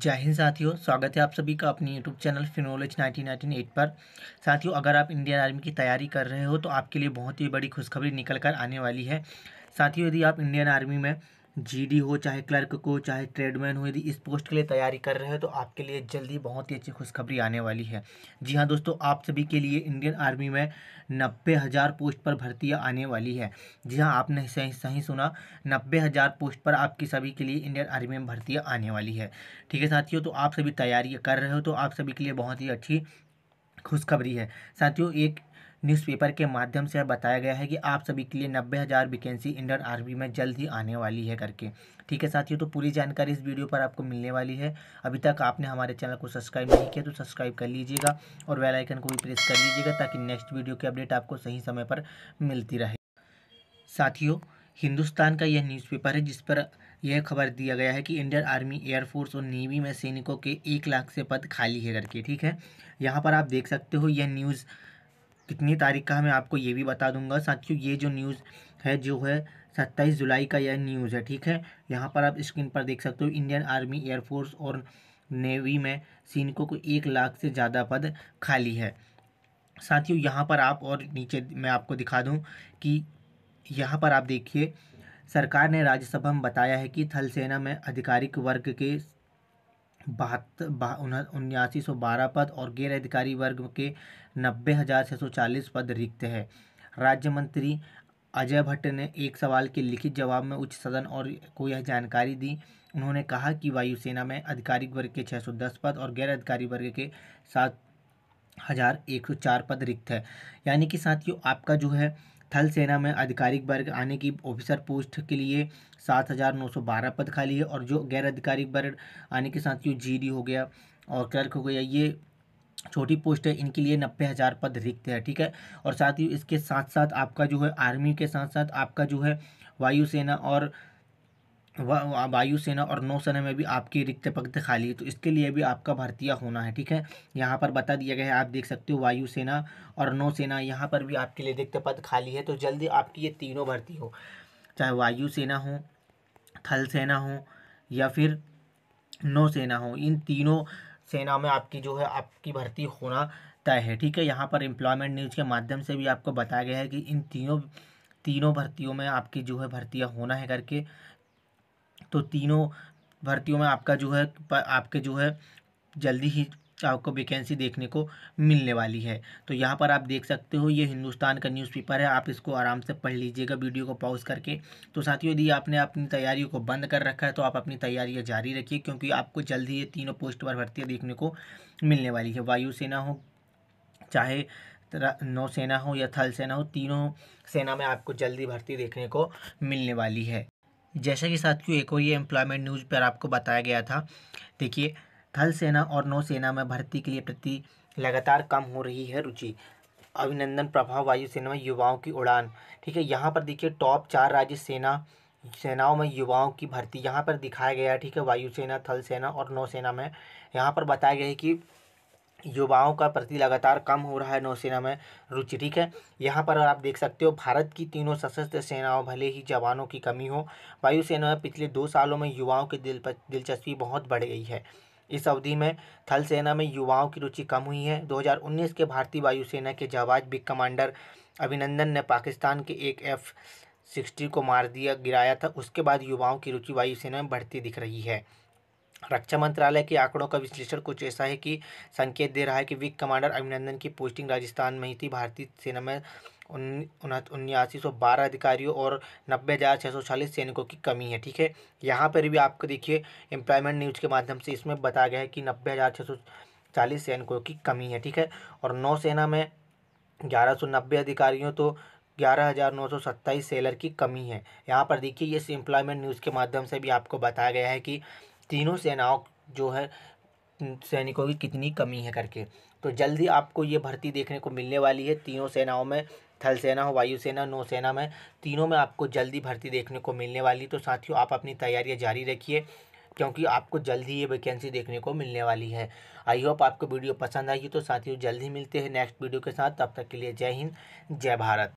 जय हिंद साथियों स्वागत है आप सभी का अपने यूट्यूब चैनल फिनोलॉज एट पर साथियों अगर आप इंडियन आर्मी की तैयारी कर रहे हो तो आपके लिए बहुत ही बड़ी खुशखबरी निकल कर आने वाली है साथियों यदि आप इंडियन आर्मी में जीडी हो चाहे क्लर्क को चाहे ट्रेडमैन हो यदि इस पोस्ट के लिए तैयारी कर रहे हो तो आपके लिए जल्दी बहुत ही अच्छी खुशखबरी आने वाली है जी हाँ दोस्तों आप सभी के लिए इंडियन आर्मी में नब्बे हज़ार पोस्ट पर भर्तियाँ आने वाली है जी हाँ आपने सही सही सुना नब्बे हज़ार पोस्ट पर आपकी सभी के लिए इंडियन आर्मी में भर्तियाँ आने वाली है ठीक है साथियों तो आप सभी तैयारी कर रहे हो तो आप सभी के लिए बहुत ही अच्छी खुशखबरी है साथियों एक न्यूज़पेपर के माध्यम से बताया गया है कि आप सभी के लिए नब्बे हज़ार वैकेंसी इंडियन आर्मी में जल्द ही आने वाली है करके ठीक है साथियों तो पूरी जानकारी इस वीडियो पर आपको मिलने वाली है अभी तक आपने हमारे चैनल को सब्सक्राइब नहीं किया तो सब्सक्राइब कर लीजिएगा और बेल आइकन को भी प्रेस कर लीजिएगा ताकि नेक्स्ट वीडियो की अपडेट आपको सही समय पर मिलती रहे साथियों हिंदुस्तान का यह न्यूज़पेपर है जिस पर यह खबर दिया गया है कि इंडियन आर्मी एयरफोर्स और नेवी में सैनिकों के एक लाख से पद खाली है करके ठीक है यहाँ पर आप देख सकते हो यह न्यूज़ कितनी तारीख का है मैं आपको ये भी बता दूंगा साथियों ये जो न्यूज़ है जो है सत्ताईस जुलाई का यह न्यूज़ है ठीक है यहाँ पर आप स्क्रीन पर देख सकते हो इंडियन आर्मी एयरफोर्स और नेवी में सैनिकों को एक लाख से ज़्यादा पद खाली है साथियों यहाँ पर आप और नीचे मैं आपको दिखा दूँ कि यहाँ पर आप देखिए सरकार ने राज्यसभा में बताया है कि थल सेना में आधिकारिक वर्ग के बहत्तर उन्यासी सौ बारह पद और गैर अधिकारी वर्ग के नब्बे हज़ार छः सौ चालीस पद रिक्त है राज्य मंत्री अजय भट्ट ने एक सवाल के लिखित जवाब में उच्च सदन और को यह जानकारी दी उन्होंने कहा कि वायुसेना में आधिकारिक वर्ग के छः सौ दस पद और गैर अधिकारी वर्ग के सात हज़ार एक सौ चार पद रिक्त है यानी कि साथियों आपका जो है थल सेना में आधिकारिक वर्ग आने की ऑफिसर पोस्ट के लिए सात हज़ार नौ सौ बारह पद खाली है और जो गैर आधिकारिक वर्ग आने के साथ ही जी हो गया और क्लर्क हो गया ये छोटी पोस्ट है इनके लिए नब्बे हज़ार पद रिक्त है ठीक है और साथ ही इसके साथ साथ आपका जो है आर्मी के साथ साथ आपका जो है वायुसेना और वायुसेना और नौसेना में भी आपकी रिक्त पक्त खाली है तो इसके लिए भी आपका भर्ती होना है ठीक है यहाँ पर बता दिया गया है आप देख सकते हो वायुसेना और नौसेना यहाँ पर भी आपके लिए रिक्त पद खाली है तो जल्दी आपकी ये तीनों भर्ती हो चाहे वायुसेना हो थल सेना हो या फिर नौसेना हो इन तीनों सेना में आपकी जो है आपकी भर्ती होना तय है ठीक है यहाँ पर एम्प्लॉयमेंट न्यूज़ के माध्यम से भी आपको बताया गया है कि इन तीनों तीनों भर्तियों में आपकी जो है भर्तियाँ होना है करके तो तीनों भर्तियों में आपका जो है आपके जो है जल्दी ही आपको वैकेंसी देखने को मिलने वाली है तो यहाँ पर आप देख सकते हो ये हिंदुस्तान का न्यूज़पेपर है आप इसको आराम से पढ़ लीजिएगा वीडियो को पॉज करके तो साथियों यदि आपने अपनी तैयारियों को बंद कर रखा है तो आप अपनी तैयारियाँ जारी रखिए क्योंकि आपको जल्द ही ये तीनों पोस्ट पर भर्तियाँ देखने को मिलने वाली है वायुसेना हो चाहे नौसेना हो या थल सेना हो तीनों सेना में आपको जल्दी भर्ती देखने को मिलने वाली है जैसा कि साथियों एक और ये एम्प्लॉयमेंट न्यूज़ पर आपको बताया गया था देखिए थल सेना और नौसेना में भर्ती के लिए प्रति लगातार कम हो रही है रुचि अभिनंदन प्रभाव वायुसेना में युवाओं की उड़ान ठीक है यहाँ पर देखिए टॉप चार राज्य सेना सेनाओं में युवाओं की भर्ती यहाँ पर दिखाया गया है ठीक है वायुसेना थल सेना और नौसेना में यहाँ पर बताया गया है कि युवाओं का प्रति लगातार कम हो रहा है नौसेना में रुचि ठीक है यहाँ पर आप देख सकते हो भारत की तीनों सशस्त्र सेनाओं भले ही जवानों की कमी हो वायुसेना में पिछले दो सालों में युवाओं की दिल दिलचस्पी बहुत बढ़ गई है इस अवधि में थल सेना में युवाओं की रुचि कम हुई है 2019 के भारतीय वायुसेना के जवाज बिग कमांडर अभिनंदन ने पाकिस्तान के एक एफ़ सिक्सटी को मार दिया गिराया था उसके बाद युवाओं की रुचि वायुसेना में बढ़ती दिख रही है रक्षा मंत्रालय के आंकड़ों का विश्लेषण कुछ ऐसा है कि संकेत दे रहा है कि विंग कमांडर अभिनंदन की पोस्टिंग राजस्थान में ही थी भारतीय सेना में उन्यासी सौ बारह अधिकारियों और नब्बे हज़ार छः सौ चालीस सैनिकों की कमी है ठीक है यहाँ पर भी आपको देखिए एम्प्लॉयमेंट न्यूज़ के माध्यम से इसमें बताया गया है कि नब्बे हज़ार छः सौ चालीस सैनिकों की कमी है ठीक है और नौसेना में ग्यारह सौ नब्बे अधिकारियों तो ग्यारह हज़ार नौ सौ सत्ताईस सेलर की कमी है यहाँ पर देखिए ये एम्प्लॉयमेंट न्यूज़ के माध्यम से भी आपको बताया गया है कि तीनों सेनाओं जो है सैनिकों की कितनी कमी है करके तो जल्दी आपको ये भर्ती देखने को मिलने वाली है तीनों सेनाओं में थल सेना हो वायुसेना नौसेना में तीनों में आपको जल्दी भर्ती देखने को मिलने वाली तो साथियों आप अपनी तैयारियाँ जारी रखिए क्योंकि आपको जल्द ही ये वैकेंसी देखने को मिलने वाली है आई होप आपको वीडियो पसंद आई तो साथियों जल्द ही मिलते हैं नेक्स्ट वीडियो के साथ तब तक के लिए जय हिंद जय भारत